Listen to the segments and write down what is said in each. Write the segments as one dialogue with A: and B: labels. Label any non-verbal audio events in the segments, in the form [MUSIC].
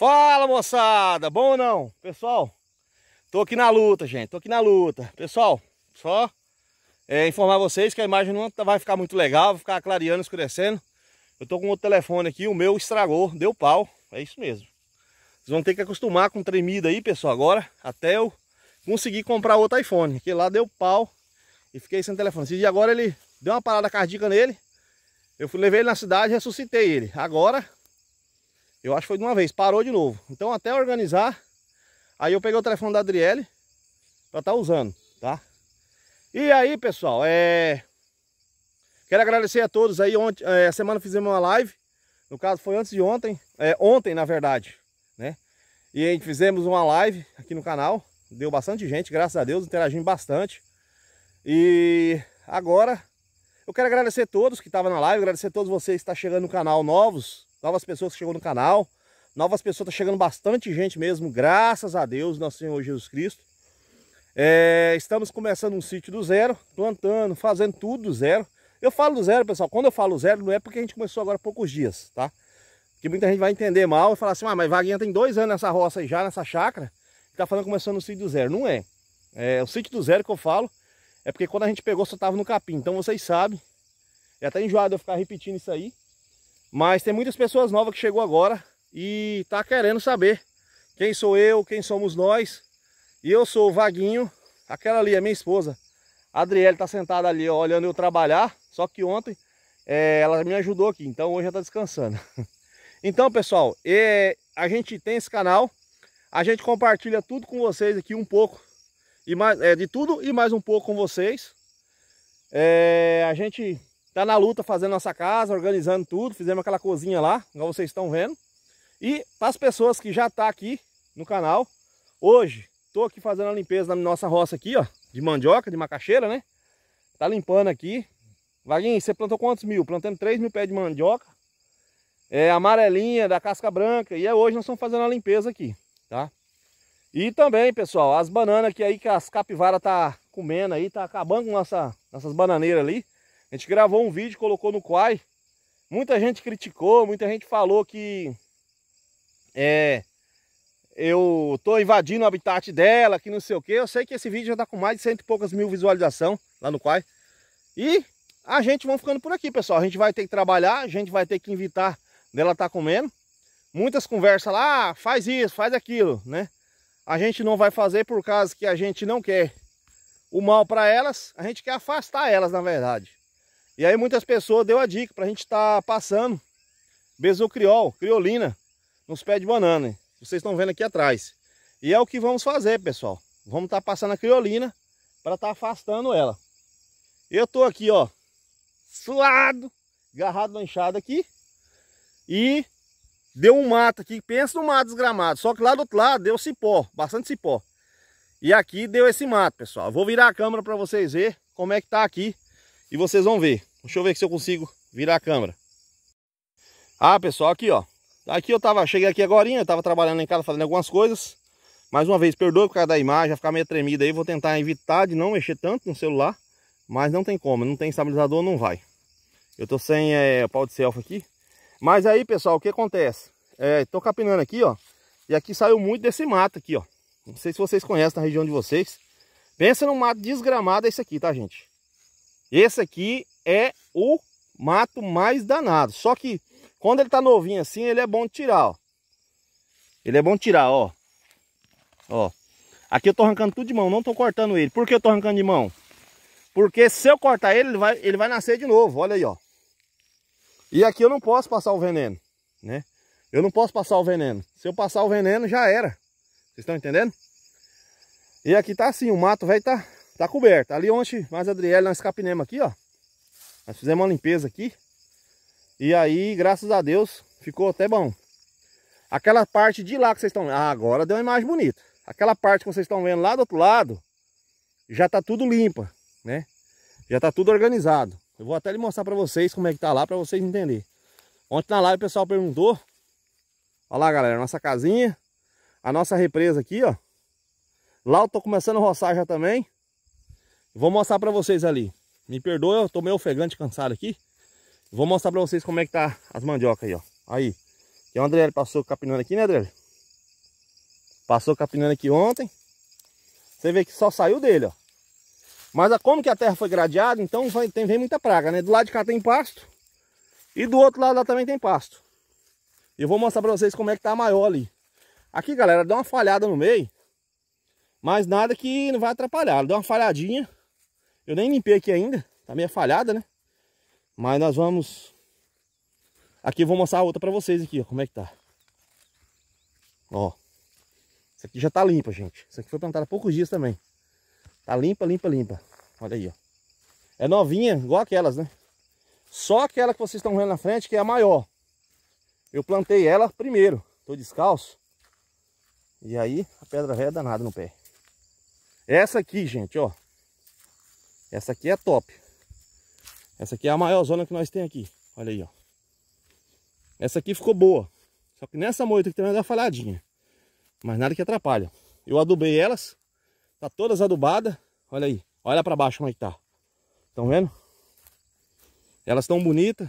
A: Fala moçada, bom ou não? Pessoal, tô aqui na luta, gente, tô aqui na luta. Pessoal, só é, informar vocês que a imagem não tá, vai ficar muito legal, vai ficar clareando, escurecendo. Eu tô com outro telefone aqui, o meu estragou, deu pau, é isso mesmo. Vocês vão ter que acostumar com tremida aí, pessoal, agora, até eu conseguir comprar outro iPhone, que lá deu pau e fiquei sem telefone. E agora ele deu uma parada cardíaca nele, eu fui, levei ele na cidade ressuscitei ele. Agora eu acho que foi de uma vez, parou de novo. Então até organizar, aí eu peguei o telefone da Adriele para estar tá usando, tá? E aí, pessoal, é... Quero agradecer a todos aí. Ontem, é, semana fizemos uma live. No caso, foi antes de ontem. É, ontem, na verdade, né? E a gente fizemos uma live aqui no canal. Deu bastante gente, graças a Deus, interagindo bastante. E agora, eu quero agradecer a todos que estavam na live. Agradecer a todos vocês que estão tá chegando no canal novos novas pessoas que chegou no canal, novas pessoas, tá chegando bastante gente mesmo, graças a Deus, nosso Senhor Jesus Cristo. É, estamos começando um sítio do zero, plantando, fazendo tudo do zero. Eu falo do zero, pessoal, quando eu falo zero, não é porque a gente começou agora há poucos dias, tá? Que muita gente vai entender mal e falar assim, ah, mas Vaguinha tem dois anos nessa roça aí já, nessa chácara, e tá falando começando o sítio do zero. Não é. é. O sítio do zero que eu falo é porque quando a gente pegou só tava no capim, então vocês sabem. É até enjoado eu ficar repetindo isso aí. Mas tem muitas pessoas novas que chegou agora e tá querendo saber quem sou eu, quem somos nós. E eu sou o Vaguinho, aquela ali é minha esposa. A Adriele tá sentada ali ó, olhando eu trabalhar, só que ontem é, ela me ajudou aqui, então hoje ela tá descansando. [LAUGHS] Então pessoal, é, a gente tem esse canal, a gente compartilha tudo com vocês aqui um pouco, e mais, é, de tudo e mais um pouco com vocês. É, a gente Tá na luta fazendo nossa casa, organizando tudo. Fizemos aquela cozinha lá, igual vocês estão vendo. E para as pessoas que já tá aqui no canal, hoje tô aqui fazendo a limpeza na nossa roça aqui, ó, de mandioca, de macaxeira, né? Tá limpando aqui. Vaguinho, você plantou quantos mil? Plantando 3 mil pés de mandioca, é, amarelinha, da casca branca. E é hoje nós estamos fazendo a limpeza aqui, tá? E também, pessoal, as bananas que aí que as capivaras tá comendo aí, tá acabando com nossa, nossas bananeiras ali. A gente gravou um vídeo, colocou no Quai. Muita gente criticou, muita gente falou que é, eu tô invadindo o habitat dela, que não sei o que. Eu sei que esse vídeo já tá com mais de cento e poucas mil visualizações lá no Quai. E a gente vai ficando por aqui, pessoal. A gente vai ter que trabalhar, a gente vai ter que invitar dela tá comendo. Muitas conversas lá, ah, faz isso, faz aquilo, né? A gente não vai fazer por causa que a gente não quer o mal para elas, a gente quer afastar elas, na verdade. E aí muitas pessoas deu a dica para a gente estar tá passando criol, criolina, nos pés de banana. Vocês estão vendo aqui atrás. E é o que vamos fazer, pessoal. Vamos estar tá passando a criolina para estar tá afastando ela. Eu tô aqui, ó, suado, agarrado na enxada aqui. E deu um mato aqui, pensa no mato desgramado. Só que lá do outro lado deu cipó, bastante cipó. E aqui deu esse mato, pessoal. Eu vou virar a câmera para vocês ver como é que tá aqui. E vocês vão ver. Deixa eu ver se eu consigo virar a câmera. Ah, pessoal, aqui, ó. Aqui eu tava, cheguei aqui agora, eu tava trabalhando em casa fazendo algumas coisas. Mais uma vez, perdoe por causa da imagem, vai ficar meio tremida aí. Vou tentar evitar de não mexer tanto no celular. Mas não tem como, não tem estabilizador, não vai. Eu tô sem é, pau de selfie aqui. Mas aí, pessoal, o que acontece? É, tô capinando aqui, ó. E aqui saiu muito desse mato aqui, ó. Não sei se vocês conhecem na região de vocês. Pensa num mato desgramado é esse aqui, tá, gente? Esse aqui é o mato mais danado. Só que quando ele tá novinho assim, ele é bom tirar, ó. Ele é bom tirar, ó. Ó. Aqui eu tô arrancando tudo de mão, não tô cortando ele. Por que eu tô arrancando de mão? Porque se eu cortar ele, ele vai, ele vai nascer de novo. Olha aí, ó. E aqui eu não posso passar o veneno, né? Eu não posso passar o veneno. Se eu passar o veneno, já era. Vocês estão entendendo? E aqui tá assim, o mato velho tá, tá coberto. Ali onde mais Adriel, nós capinemos aqui, ó. Nós fizemos uma limpeza aqui. E aí, graças a Deus, ficou até bom. Aquela parte de lá que vocês estão vendo. Ah, agora deu uma imagem bonita. Aquela parte que vocês estão vendo lá do outro lado, já tá tudo limpa, né? Já tá tudo organizado. Eu vou até mostrar para vocês como é que tá lá, para vocês entenderem. Ontem na live o pessoal perguntou. Olha lá, galera, nossa casinha. A nossa represa aqui, ó. Lá eu tô começando a roçar já também. Vou mostrar para vocês ali. Me perdoa, eu tô meio ofegante, cansado aqui. Vou mostrar pra vocês como é que tá as mandiocas aí, ó. Aí. Que o André passou capinando aqui, né, André? Passou capinando aqui ontem. Você vê que só saiu dele, ó. Mas a, como que a terra foi gradeada, então vai, tem, vem muita praga, né? Do lado de cá tem pasto. E do outro lado lá também tem pasto. E eu vou mostrar pra vocês como é que tá a maior ali. Aqui, galera, deu uma falhada no meio. Mas nada que não vai atrapalhar. Deu uma falhadinha. Eu nem limpei aqui ainda, tá meio falhada, né? Mas nós vamos... Aqui eu vou mostrar a outra pra vocês aqui, ó, como é que tá. Ó. Isso aqui já tá limpa, gente. Isso aqui foi plantada há poucos dias também. Tá limpa, limpa, limpa. Olha aí, ó. É novinha, igual aquelas, né? Só aquela que vocês estão vendo na frente, que é a maior. Eu plantei ela primeiro. Tô descalço. E aí, a pedra velha é danada no pé. Essa aqui, gente, ó. Essa aqui é top. Essa aqui é a maior zona que nós tem aqui. Olha aí, ó. Essa aqui ficou boa. Só que nessa moita também tem uma falhadinha. Mas nada que atrapalha. Eu adubei elas. Tá todas adubadas. Olha aí. Olha pra baixo como é que tá. Estão vendo? Elas estão bonitas.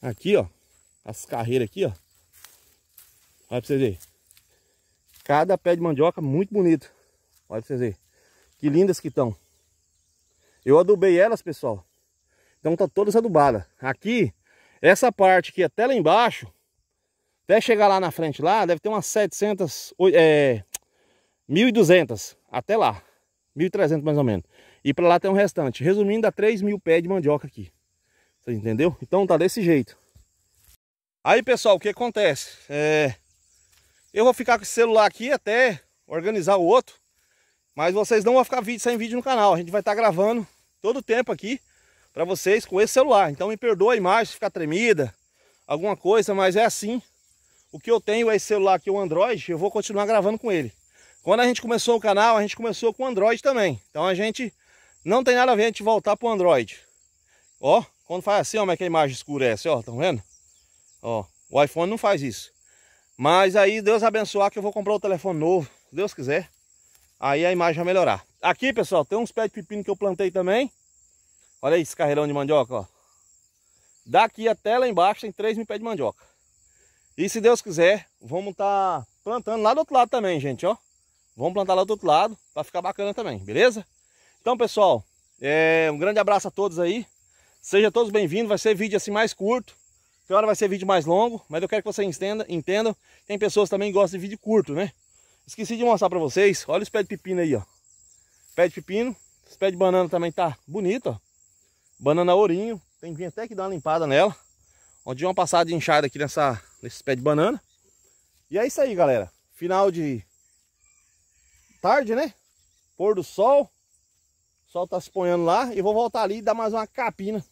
A: Aqui, ó. As carreiras aqui, ó. Olha pra vocês verem. Cada pé de mandioca muito bonito. Olha pra vocês verem. Que lindas que estão. Eu adubei elas, pessoal. Então tá todas adubadas. Aqui, essa parte aqui até lá embaixo, até chegar lá na frente lá, deve ter umas 700, é, 1.200 até lá. 1.300 mais ou menos. E para lá tem um restante. Resumindo, dá 3.000 mil pés de mandioca aqui. Você entendeu? Então tá desse jeito. Aí, pessoal, o que acontece? É... Eu vou ficar com esse celular aqui até organizar o outro. Mas vocês não vão ficar sem vídeo no canal. A gente vai estar tá gravando todo o tempo aqui para vocês com esse celular. Então me perdoa a imagem ficar tremida, alguma coisa, mas é assim. O que eu tenho é esse celular aqui, o Android, eu vou continuar gravando com ele. Quando a gente começou o canal, a gente começou com o Android também. Então a gente não tem nada a ver a gente voltar pro Android. Ó, quando faz assim, como é que a imagem escurece, é ó, estão vendo? Ó, o iPhone não faz isso. Mas aí, Deus abençoar que eu vou comprar o um telefone novo, se Deus quiser. Aí a imagem vai melhorar. Aqui, pessoal, tem uns pés de pepino que eu plantei também. Olha aí esse carreirão de mandioca, ó. Daqui até lá embaixo tem 3 mil pés de mandioca. E se Deus quiser, vamos estar tá plantando lá do outro lado também, gente, ó. Vamos plantar lá do outro lado para ficar bacana também, beleza? Então, pessoal, é, um grande abraço a todos aí. Sejam todos bem-vindos. Vai ser vídeo assim mais curto. Pior hora vai ser vídeo mais longo, mas eu quero que vocês entendam. entendam. Tem pessoas também que gostam de vídeo curto, né? Esqueci de mostrar para vocês. Olha os pés de pepino aí, ó. Pé de pepino. Os pés de banana também tá bonito, ó. Banana ourinho. Tem que vir até que dar uma limpada nela. Onde uma passada de inchada aqui nessa, nesse pé de banana. E é isso aí, galera. Final de tarde, né? Pôr do sol. O sol tá se ponhando lá. E vou voltar ali e dar mais uma capina.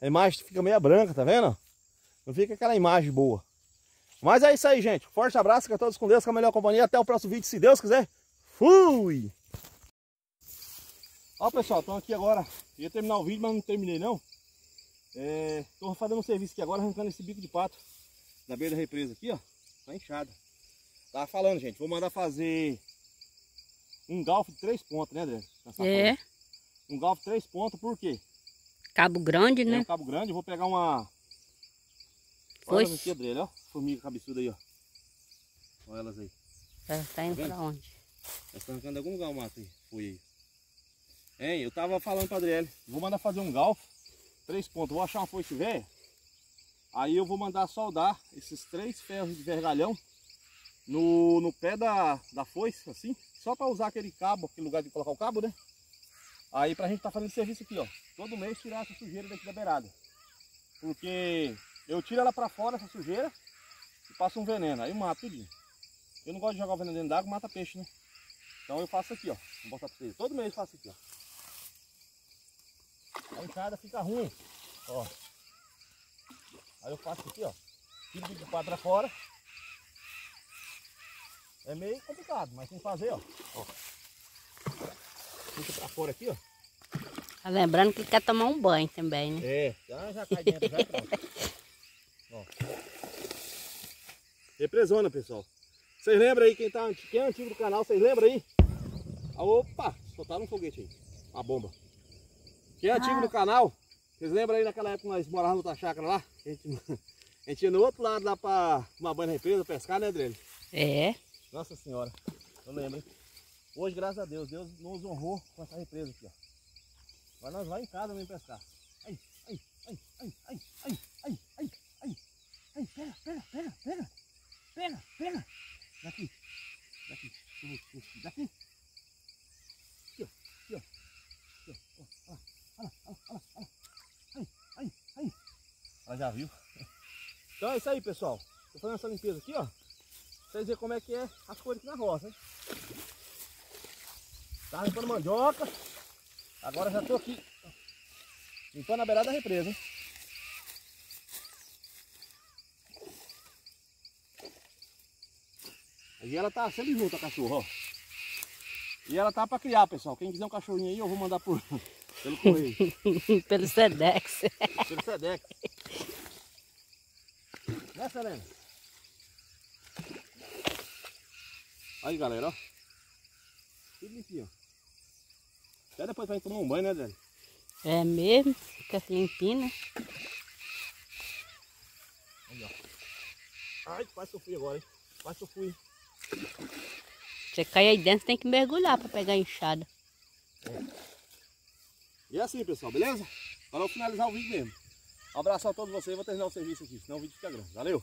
A: A imagem fica meio branca, tá vendo? Não fica aquela imagem boa. Mas é isso aí, gente. Forte abraço, fica todos com Deus, com a melhor companhia. Até o próximo vídeo, se Deus quiser. Fui! Ó, pessoal, Estou aqui agora. Ia terminar o vídeo, mas não terminei, não. Estou é, fazendo um serviço aqui agora, arrancando esse bico de pato na beira da represa aqui, ó. Tá inchado. Tava falando, gente, vou mandar fazer um galfo de três pontos, né, André? É. Um galfo de três pontos. por quê? Cabo grande, é, né? Um cabo grande, vou pegar uma... Olha aqui, André, ó formigas cabeçudas aí, ó. Olha elas aí. Elas tá, tá indo tá pra onde? Elas tá estão arrancando algum lugar o mato aí. Foi aí. Hein, eu tava falando pra Adriele. Vou mandar fazer um galfo. Três pontos. Vou achar uma foice velha. Aí eu vou mandar soldar esses três ferros de vergalhão no, no pé da, da foice, assim. Só pra usar aquele cabo, aquele lugar de colocar o cabo, né? Aí pra gente tá fazendo serviço aqui, ó. Todo mês tirar essa sujeira daqui da beirada. Porque eu tiro ela pra fora, essa sujeira e passa um veneno, aí mata tudo. Eu não gosto de jogar o veneno dentro d'água, mata peixe, né? Então eu faço aqui, ó. Vou botar pra vocês. Todo mês eu faço aqui, ó. A cada fica ruim, ó. Aí eu faço aqui, ó. Tiro de para fora. É meio complicado, mas tem que fazer, ó. ó. Puxa pra fora aqui, ó. Tá lembrando que quer tomar um banho também, né? É, já, já cai dentro, já pronto. [LAUGHS] ó. Represona, pessoal. Vocês lembram aí, quem, tá, quem é antigo do canal, vocês lembram aí? Ah, opa, soltaram um foguete aí. Uma bomba. Quem é ah. antigo do ah. canal, vocês lembram aí naquela época nós morávamos na chácara lá? A gente, [LAUGHS] a gente ia no outro lado lá pra uma banha represa, pescar, né, Adriano? É. Nossa senhora, eu lembro. Hoje, graças a Deus, Deus nos honrou com essa represa aqui, ó. Agora nós vamos em casa mesmo pescar. Ai, ai, ai, ai, ai, ai, ai, ai, ai, pera, pega pega pega Pena, pena, Daqui. Daqui. Daqui. Aqui, ó. Aqui, ó. Aqui, ó. Olha lá, olha lá, olha lá. Aí, aí, aí. Ela já viu. Então é isso aí, pessoal. Tô fazendo essa limpeza aqui, ó. Pra vocês verem como é que é as cores aqui na roça, hein? Tá limpando mandioca. Agora já tô aqui limpando a beirada da represa, hein? E ela tá sempre junto a cachorra, ó. E ela tá para criar, pessoal. Quem quiser um cachorrinho aí, eu vou mandar por, [LAUGHS] pelo correio. [LAUGHS] pelo Sedex. pelo Sedex. Né, Selena? Aí, galera, ó. Tudo limpinho, ó. Até depois pra gente tomar um banho, né, Dani? É mesmo. Fica limpinho, né? Aí, ó. Ai, quase que eu fui agora, hein? Quase que eu fui. Você cai aí dentro, tem que mergulhar para pegar a enxada. É. E é assim, pessoal, beleza? Para eu finalizar o vídeo mesmo. abraço a todos vocês. Vou terminar o serviço aqui, senão o vídeo fica grande. Valeu!